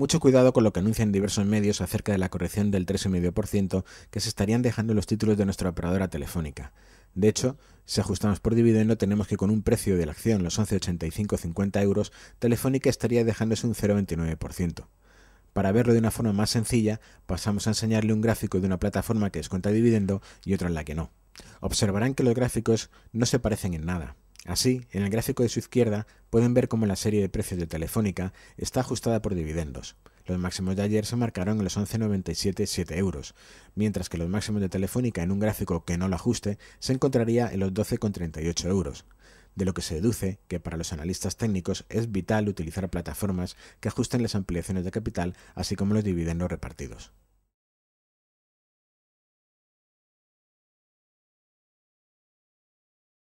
Mucho cuidado con lo que anuncian diversos medios acerca de la corrección del 3,5% que se estarían dejando los títulos de nuestra operadora telefónica. De hecho, si ajustamos por dividendo, tenemos que con un precio de la acción, los 11,85-50 euros, Telefónica estaría dejándose un 0,29%. Para verlo de una forma más sencilla, pasamos a enseñarle un gráfico de una plataforma que descuenta dividendo y otra en la que no. Observarán que los gráficos no se parecen en nada. Así, en el gráfico de su izquierda pueden ver cómo la serie de precios de Telefónica está ajustada por dividendos. Los máximos de ayer se marcaron en los 11,97,7 euros, mientras que los máximos de Telefónica en un gráfico que no lo ajuste se encontraría en los 12,38 euros. De lo que se deduce que para los analistas técnicos es vital utilizar plataformas que ajusten las ampliaciones de capital así como los dividendos repartidos.